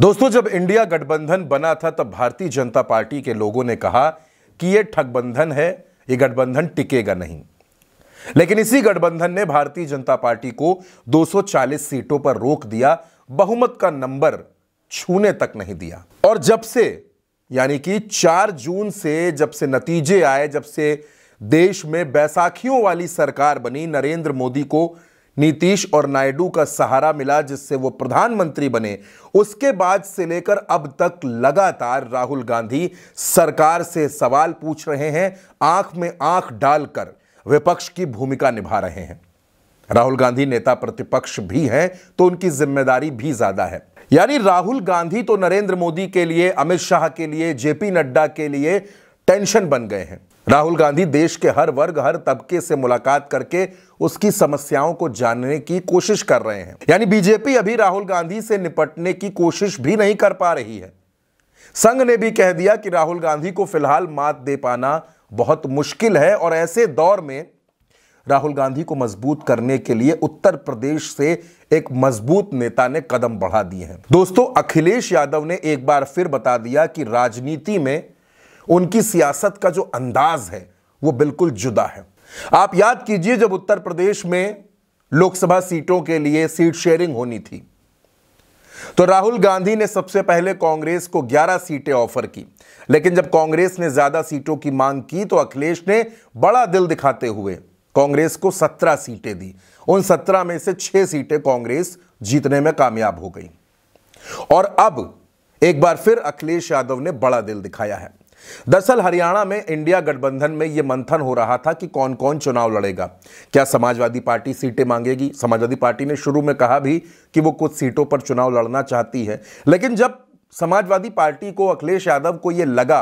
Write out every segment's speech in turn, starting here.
दोस्तों जब इंडिया गठबंधन बना था तब भारतीय जनता पार्टी के लोगों ने कहा कि यह ठगबंधन है यह गठबंधन टिकेगा नहीं लेकिन इसी गठबंधन ने भारतीय जनता पार्टी को 240 सीटों पर रोक दिया बहुमत का नंबर छूने तक नहीं दिया और जब से यानी कि 4 जून से जब से नतीजे आए जब से देश में बैसाखियों वाली सरकार बनी नरेंद्र मोदी को नीतीश और नायडू का सहारा मिला जिससे वो प्रधानमंत्री बने उसके बाद से लेकर अब तक लगातार राहुल गांधी सरकार से सवाल पूछ रहे हैं आंख में आंख डालकर विपक्ष की भूमिका निभा रहे हैं राहुल गांधी नेता प्रतिपक्ष भी हैं तो उनकी जिम्मेदारी भी ज्यादा है यानी राहुल गांधी तो नरेंद्र मोदी के लिए अमित शाह के लिए जेपी नड्डा के लिए टेंशन बन गए हैं राहुल गांधी देश के हर वर्ग हर तबके से मुलाकात करके उसकी समस्याओं को जानने की कोशिश कर रहे हैं यानी बीजेपी अभी राहुल गांधी से निपटने की कोशिश भी नहीं कर पा रही है संघ ने भी कह दिया कि राहुल गांधी को फिलहाल मात दे पाना बहुत मुश्किल है और ऐसे दौर में राहुल गांधी को मजबूत करने के लिए उत्तर प्रदेश से एक मजबूत नेता ने कदम बढ़ा दिए हैं दोस्तों अखिलेश यादव ने एक बार फिर बता दिया कि राजनीति में उनकी सियासत का जो अंदाज है वो बिल्कुल जुदा है आप याद कीजिए जब उत्तर प्रदेश में लोकसभा सीटों के लिए सीट शेयरिंग होनी थी तो राहुल गांधी ने सबसे पहले कांग्रेस को 11 सीटें ऑफर की लेकिन जब कांग्रेस ने ज्यादा सीटों की मांग की तो अखिलेश ने बड़ा दिल दिखाते हुए कांग्रेस को 17 सीटें दी उन 17 में से 6 सीटें कांग्रेस जीतने में कामयाब हो गई और अब एक बार फिर अखिलेश यादव ने बड़ा दिल दिखाया है दरअसल हरियाणा में इंडिया गठबंधन में यह मंथन हो रहा था कि कौन कौन चुनाव लड़ेगा क्या समाजवादी पार्टी सीटें मांगेगी समाजवादी पार्टी ने शुरू में कहा भी कि वो कुछ सीटों पर चुनाव लड़ना चाहती है लेकिन जब समाजवादी पार्टी को अखिलेश यादव को यह लगा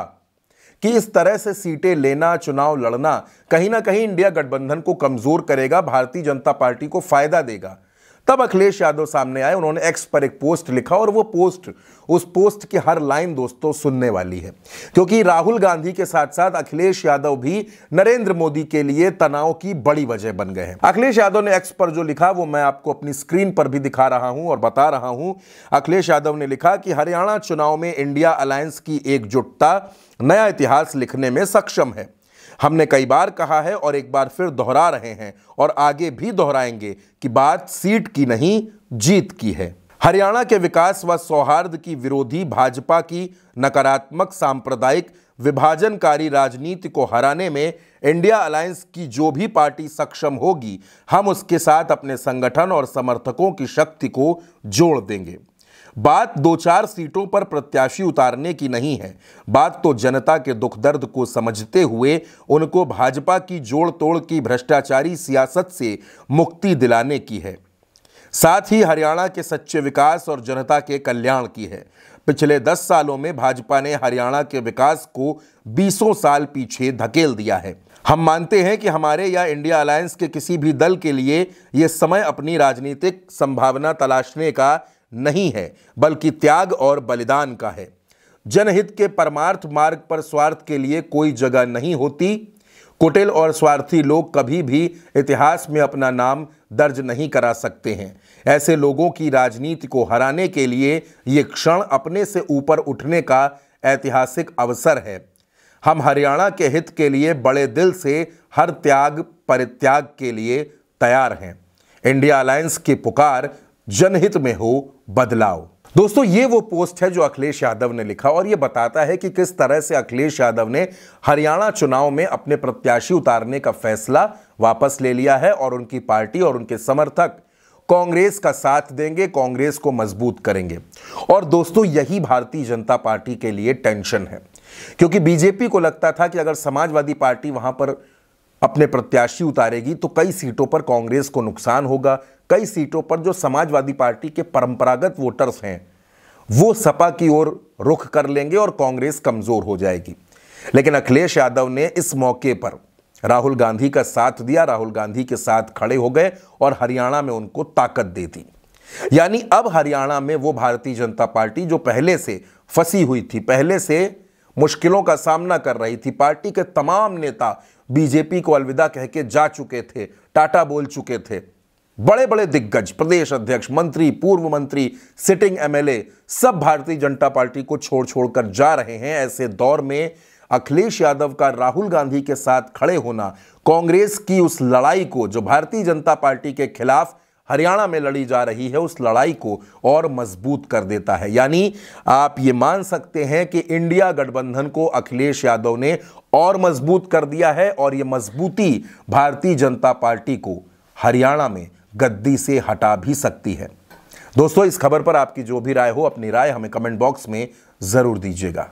कि इस तरह से सीटें लेना चुनाव लड़ना कहीं ना कहीं इंडिया गठबंधन को कमजोर करेगा भारतीय जनता पार्टी को फायदा देगा तब अखिलेश यादव सामने आए उन्होंने एक्स पर एक पोस्ट लिखा और वो पोस्ट उस पोस्ट की हर लाइन दोस्तों सुनने वाली है क्योंकि राहुल गांधी के साथ साथ अखिलेश यादव भी नरेंद्र मोदी के लिए तनाव की बड़ी वजह बन गए हैं अखिलेश यादव ने एक्स पर जो लिखा वो मैं आपको अपनी स्क्रीन पर भी दिखा रहा हूं और बता रहा हूं अखिलेश यादव ने लिखा कि हरियाणा चुनाव में इंडिया अलायंस की एकजुटता नया इतिहास लिखने में सक्षम है हमने कई बार कहा है और एक बार फिर दोहरा रहे हैं और आगे भी दोहराएंगे कि बात सीट की नहीं जीत की है हरियाणा के विकास व सौहार्द की विरोधी भाजपा की नकारात्मक सांप्रदायिक विभाजनकारी राजनीति को हराने में इंडिया अलायंस की जो भी पार्टी सक्षम होगी हम उसके साथ अपने संगठन और समर्थकों की शक्ति को जोड़ देंगे बात दो चार सीटों पर प्रत्याशी उतारने की नहीं है बात तो जनता के दुख दर्द को समझते हुए उनको भाजपा की जोड़ तोड़ की भ्रष्टाचारी सियासत से मुक्ति दिलाने की है साथ ही हरियाणा के सच्चे विकास और जनता के कल्याण की है पिछले दस सालों में भाजपा ने हरियाणा के विकास को बीसों साल पीछे धकेल दिया है हम मानते हैं कि हमारे या इंडिया अलायंस के किसी भी दल के लिए ये समय अपनी राजनीतिक संभावना तलाशने का नहीं है बल्कि त्याग और बलिदान का है जनहित के परमार्थ मार्ग पर स्वार्थ के लिए कोई जगह नहीं होती कुटिल और स्वार्थी लोग कभी भी इतिहास में अपना नाम दर्ज नहीं करा सकते हैं ऐसे लोगों की राजनीति को हराने के लिए ये क्षण अपने से ऊपर उठने का ऐतिहासिक अवसर है हम हरियाणा के हित के लिए बड़े दिल से हर त्याग परित्याग के लिए तैयार हैं इंडिया अलायंस की पुकार जनहित में हो बदलाव दोस्तों ये वो पोस्ट है जो अखिलेश यादव ने लिखा और ये बताता है कि किस तरह से अखिलेश यादव ने हरियाणा चुनाव में अपने प्रत्याशी उतारने का फैसला वापस ले लिया है और उनकी पार्टी और उनके समर्थक कांग्रेस का साथ देंगे कांग्रेस को मजबूत करेंगे और दोस्तों यही भारतीय जनता पार्टी के लिए टेंशन है क्योंकि बीजेपी को लगता था कि अगर समाजवादी पार्टी वहां पर अपने प्रत्याशी उतारेगी तो कई सीटों पर कांग्रेस को नुकसान होगा कई सीटों पर जो समाजवादी पार्टी के परंपरागत वोटर्स हैं वो सपा की ओर रुख कर लेंगे और कांग्रेस कमजोर हो जाएगी लेकिन अखिलेश यादव ने इस मौके पर राहुल गांधी का साथ दिया राहुल गांधी के साथ खड़े हो गए और हरियाणा में उनको ताकत दे दी यानी अब हरियाणा में वो भारतीय जनता पार्टी जो पहले से फंसी हुई थी पहले से मुश्किलों का सामना कर रही थी पार्टी के तमाम नेता बीजेपी को अलविदा कह के जा चुके थे टाटा बोल चुके थे बड़े बड़े दिग्गज प्रदेश अध्यक्ष मंत्री पूर्व मंत्री सिटिंग एमएलए सब भारतीय जनता पार्टी को छोड़ छोड़कर जा रहे हैं ऐसे दौर में अखिलेश यादव का राहुल गांधी के साथ खड़े होना कांग्रेस की उस लड़ाई को जो भारतीय जनता पार्टी के खिलाफ हरियाणा में लड़ी जा रही है उस लड़ाई को और मजबूत कर देता है यानी आप ये मान सकते हैं कि इंडिया गठबंधन को अखिलेश यादव ने और मजबूत कर दिया है और ये मजबूती भारतीय जनता पार्टी को हरियाणा में गद्दी से हटा भी सकती है दोस्तों इस खबर पर आपकी जो भी राय हो अपनी राय हमें कमेंट बॉक्स में ज़रूर दीजिएगा